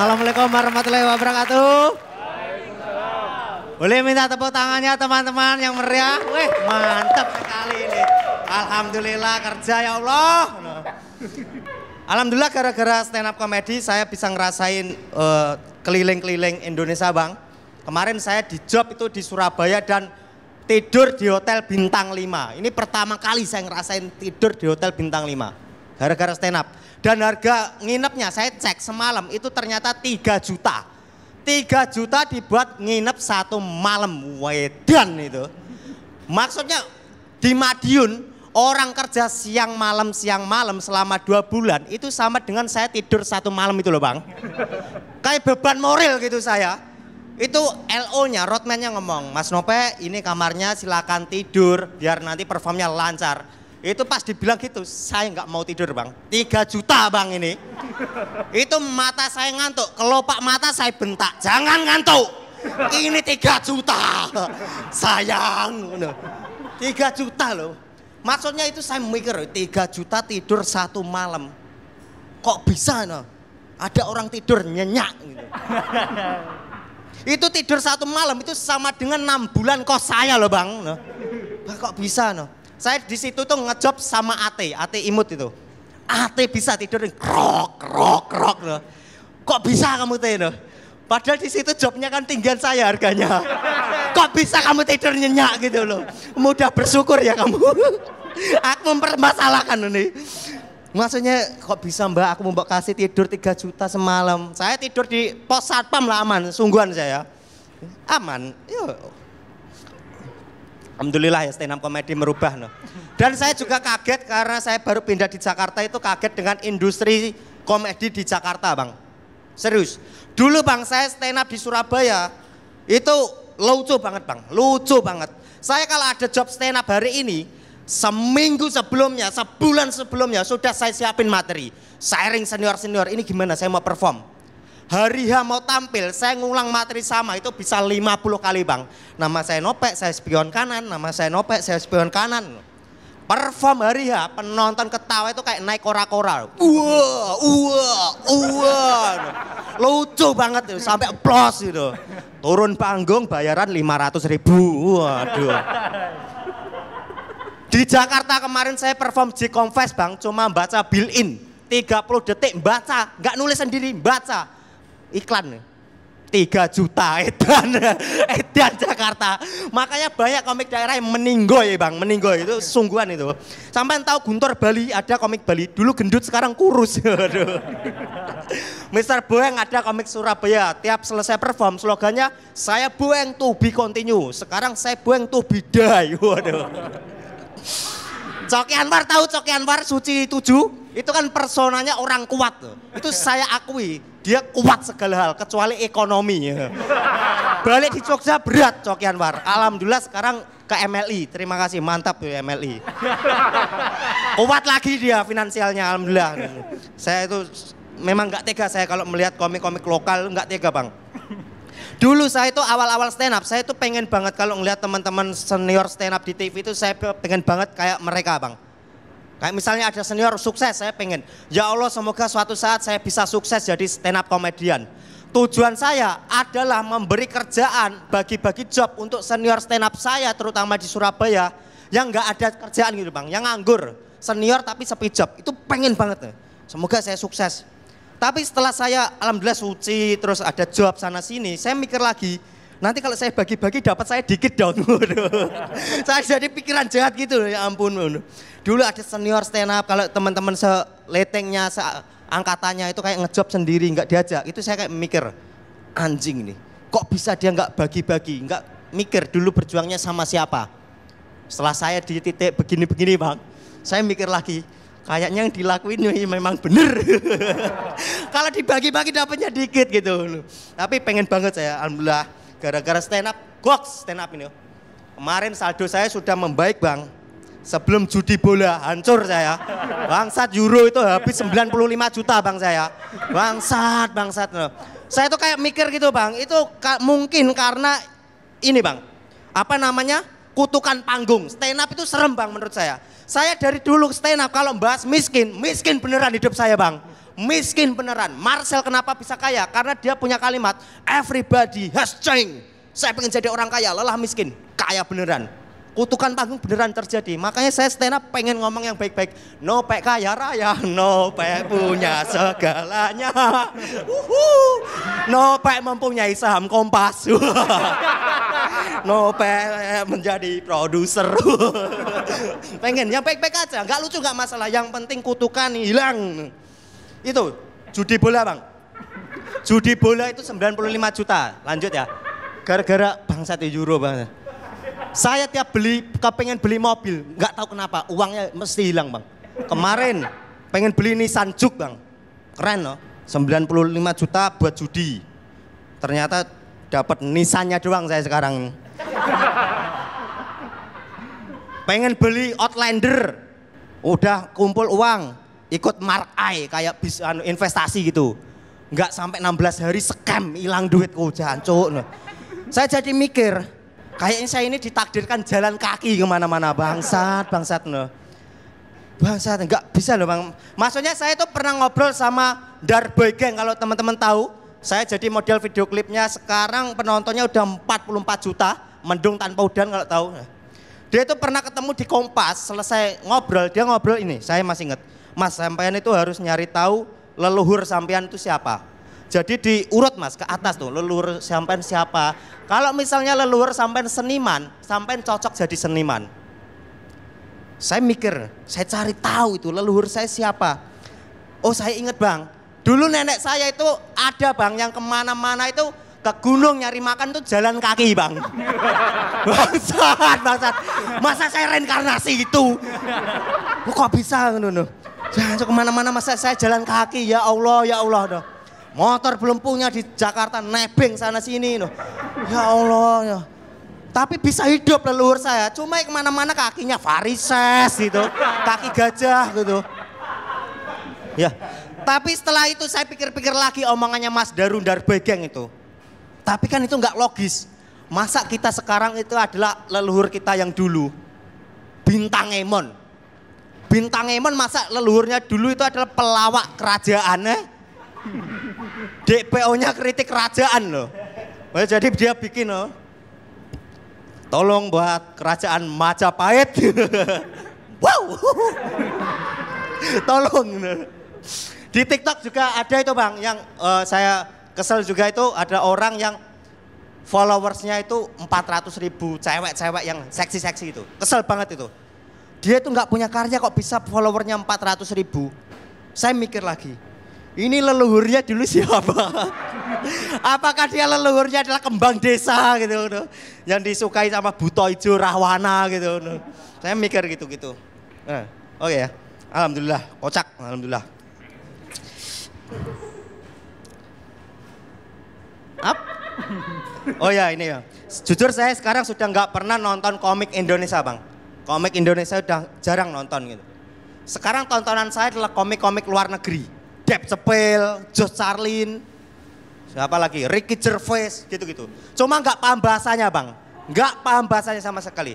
Assalamualaikum warahmatullahi wabarakatuh. Boleh minta tepuk tangannya teman-teman yang meriah. Wih mantap sekali ini. Alhamdulillah kerja ya Allah. Alhamdulillah gara-gara stand up comedy saya bisa ngerasain eh, keliling-keliling uh, Indonesia bang. Kemarin saya di job itu di Surabaya dan tidur di hotel bintang 5. Ini pertama kali saya ngerasain tidur di hotel bintang 5. Gara-gara stand up. Dan harga nginepnya saya cek semalam itu ternyata 3 juta. 3 juta dibuat nginep satu malam. Wedan itu. Maksudnya di Madiun orang kerja siang malam siang malam selama dua bulan itu sama dengan saya tidur satu malam itu loh bang. Kayak beban moral gitu saya itu LO-nya, roadman-nya ngomong, Mas Nope ini kamarnya silakan tidur biar nanti performnya lancar. Itu pas dibilang gitu, saya nggak mau tidur bang. tiga juta bang ini. Itu mata saya ngantuk, kelopak mata saya bentak. Jangan ngantuk, ini tiga juta. Sayang. tiga juta loh. Maksudnya itu saya mikir tiga juta tidur satu malam. Kok bisa no? Ada orang tidur nyenyak gitu. itu tidur satu malam itu sama dengan enam bulan kok saya loh bang. No. kok bisa no? Saya di situ tuh ngejob sama Ate, Ate imut itu. Ate bisa tidur krok krok krok loh. Kok bisa kamu tuh loh? Padahal di situ jobnya kan tinggian saya harganya. Kok bisa kamu tidur nyenyak gitu loh? Mudah bersyukur ya kamu. aku mempermasalahkan ini. Maksudnya kok bisa mbak aku mau kasih tidur 3 juta semalam. Saya tidur di pos satpam lah aman, sungguhan saya. Aman, yuk Alhamdulillah ya stand up comedy merubah no. Dan saya juga kaget karena saya baru pindah di Jakarta itu kaget dengan industri komedi di Jakarta bang. Serius. Dulu bang saya stand up di Surabaya itu lucu banget bang, lucu banget. Saya kalau ada job stand up hari ini, seminggu sebelumnya, sebulan sebelumnya sudah saya siapin materi. Saya ring senior-senior, ini gimana saya mau perform. Hari H mau tampil, saya ngulang materi sama itu bisa 50 kali bang. Nama saya Nopek, saya spion kanan, nama saya Nopek, saya spion kanan. Perform hari H, penonton ketawa itu kayak naik kora-kora. Wah, wah, wah. Lucu banget tuh, sampai plus gitu. Turun panggung bayaran 500 ribu, waduh. Di Jakarta kemarin saya perform J Confess bang, cuma baca bill in. 30 detik baca, nggak nulis sendiri, baca iklan nih. 3 juta edan edan Jakarta. Makanya banyak komik daerah yang meninggoy ya, bang, meninggoy itu sungguhan itu. Sampai tahu Guntur Bali ada komik Bali, dulu gendut sekarang kurus. Mister Boeng ada komik Surabaya, tiap selesai perform slogannya saya Boeng to be continue, sekarang saya Boeng to be die. Coki Anwar tahu Coki Anwar Suci 7 itu kan personanya orang kuat tuh. Itu saya akui dia kuat segala hal kecuali ekonomi. Balik di Jogja berat Coki Anwar. Alhamdulillah sekarang ke MLI. Terima kasih mantap tuh ya, MLI. kuat lagi dia finansialnya alhamdulillah. Saya itu memang nggak tega saya kalau melihat komik-komik lokal nggak tega bang. Dulu saya itu awal-awal stand up, saya itu pengen banget kalau ngeliat teman-teman senior stand up di TV itu saya pengen banget kayak mereka bang. Kayak misalnya ada senior sukses, saya pengen. Ya Allah semoga suatu saat saya bisa sukses jadi stand up komedian. Tujuan saya adalah memberi kerjaan, bagi-bagi job untuk senior stand up saya terutama di Surabaya yang nggak ada kerjaan gitu bang, yang nganggur, senior tapi sepi job. Itu pengen banget. Semoga saya sukses. Tapi setelah saya alhamdulillah suci, terus ada job sana sini, saya mikir lagi, nanti kalau saya bagi-bagi dapat saya dikit dong. saya jadi pikiran jahat gitu, ya ampun. Dulu ada senior stand up, kalau teman-teman seletengnya, angkatannya itu kayak ngejob sendiri, nggak diajak. Itu saya kayak mikir, anjing nih, kok bisa dia nggak bagi-bagi, nggak mikir dulu berjuangnya sama siapa. Setelah saya di titik begini-begini bang, saya mikir lagi, kayaknya yang dilakuin memang bener. Kalau dibagi-bagi dapatnya dikit gitu. Tapi pengen banget saya, alhamdulillah gara-gara stand up, gox stand up ini. Kemarin saldo saya sudah membaik bang. Sebelum judi bola hancur saya. Bangsat euro itu habis 95 juta bang saya. Bangsat, bangsat. Saya tuh kayak mikir gitu bang, itu mungkin karena ini bang, apa namanya? kutukan panggung. Stand up itu serem bang menurut saya. Saya dari dulu stand up kalau bahas miskin, miskin beneran hidup saya bang. Miskin beneran. Marcel kenapa bisa kaya? Karena dia punya kalimat, everybody has change. Saya pengen jadi orang kaya, lelah miskin, kaya beneran. Kutukan panggung beneran terjadi. Makanya saya stand up pengen ngomong yang baik-baik. No pek kaya raya, no pek punya segalanya. Uhuh. No pek mempunyai saham kompas. Nopel eh, menjadi produser. Pengen yang baik-baik aja, nggak lucu nggak masalah. Yang penting kutukan hilang. Itu judi bola bang. Judi bola itu 95 juta. Lanjut ya. Gara-gara bangsa euro bang. Saya tiap beli kepengen beli mobil, nggak tahu kenapa uangnya mesti hilang bang. Kemarin pengen beli Nissan Juke bang, keren loh. 95 juta buat judi. Ternyata dapat nisannya doang saya sekarang. Pengen beli Outlander, udah kumpul uang, ikut markai kayak bis anu, investasi gitu. Nggak sampai 16 hari scam hilang duit duitku jancuk. Saya jadi mikir, kayaknya saya ini ditakdirkan jalan kaki kemana-mana bangsat bangsat no. Bangsat nggak bisa loh bang. Maksudnya saya tuh pernah ngobrol sama Darboy Gang kalau teman-teman tahu saya jadi model video klipnya sekarang penontonnya udah 44 juta. Mendung tanpa udan kalau tahu. Dia itu pernah ketemu di Kompas, selesai ngobrol, dia ngobrol ini, saya masih inget. Mas, sampean itu harus nyari tahu leluhur sampean itu siapa. Jadi diurut mas ke atas tuh leluhur sampean siapa. Kalau misalnya leluhur sampean seniman, sampean cocok jadi seniman. Saya mikir, saya cari tahu itu leluhur saya siapa. Oh saya inget bang, Dulu nenek saya itu ada bang yang kemana-mana itu ke gunung nyari makan tuh jalan kaki bang. bangsat, bangsat. Masa saya reinkarnasi itu? Lu kok bisa ngono? Jangan kemana-mana masa saya jalan kaki ya Allah ya Allah doh. Motor belum punya di Jakarta nebeng sana sini loh. Ya Allah ya. Tapi bisa hidup leluhur saya. Cuma kemana-mana kakinya varises gitu. Kaki gajah gitu. Ya, tapi setelah itu saya pikir-pikir lagi omongannya Mas Darun Darbegeng itu. Tapi kan itu nggak logis. Masa kita sekarang itu adalah leluhur kita yang dulu. Bintang Emon. Bintang Emon masa leluhurnya dulu itu adalah pelawak kerajaan. kerajaannya. Eh? DPO-nya kritik kerajaan loh. Eh, jadi dia bikin loh. Tolong buat kerajaan Majapahit. wow. Tolong. Di TikTok juga ada itu bang, yang uh, saya kesel juga itu ada orang yang followersnya itu 400 ribu cewek-cewek yang seksi-seksi itu. Kesel banget itu. Dia itu nggak punya karya kok bisa followernya 400 ribu. Saya mikir lagi, ini leluhurnya dulu siapa? Apakah dia leluhurnya adalah kembang desa gitu, gitu. yang disukai sama Buto Ijo Rahwana gitu, gitu. Saya mikir gitu-gitu. Nah, oke okay ya. Alhamdulillah, kocak, alhamdulillah. Up? Oh ya ini ya. Jujur saya sekarang sudah nggak pernah nonton komik Indonesia bang. Komik Indonesia udah jarang nonton gitu. Sekarang tontonan saya adalah komik-komik luar negeri. Deb Cepel, Josh Charlin, siapa lagi? Ricky Gervais gitu-gitu. Cuma nggak paham bahasanya bang. Nggak paham bahasanya sama sekali.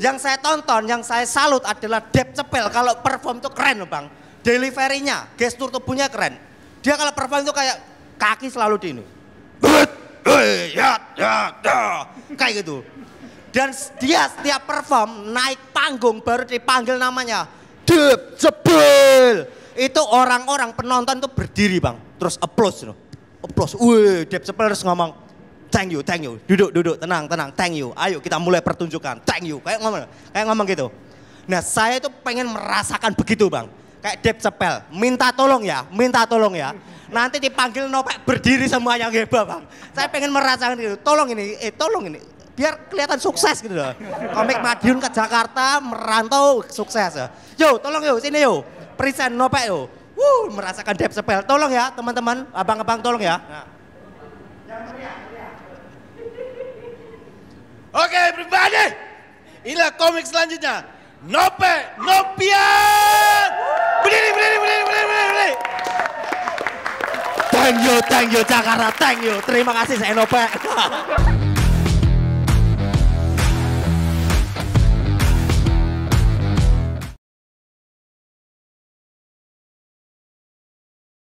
Yang saya tonton, yang saya salut adalah Deb Cepel. Kalau perform tuh keren bang. Deliverynya, gestur tubuhnya keren. Dia kalau perform itu kayak kaki selalu di ini kayak gitu. Dan dia setiap perform naik panggung baru dipanggil namanya. Dep, jebel. Itu orang-orang penonton tuh berdiri bang. Terus aplaus. You know. Wih, Dep Jebel terus ngomong. Thank you, thank you. Duduk, duduk, tenang, tenang. Thank you. Ayo kita mulai pertunjukan. Thank you. Kayak ngomong, kayak ngomong gitu. Nah saya itu pengen merasakan begitu bang. Kayak Dep Cepel, minta tolong ya, minta tolong ya. Nanti dipanggil nopek berdiri semua yang bang. Saya pengen merasakan itu. Tolong ini, eh tolong ini. Biar kelihatan sukses gitu loh. Komik Madiun ke Jakarta merantau sukses ya. Yo tolong yo sini yo. Present nopek yo. Wuh merasakan dep spell, Tolong ya teman-teman, abang-abang tolong ya. Nah. Oke, okay, everybody. Inilah komik selanjutnya. Nope, Nopia Thank you, thank you Jakarta, thank you. Terima kasih Senopek.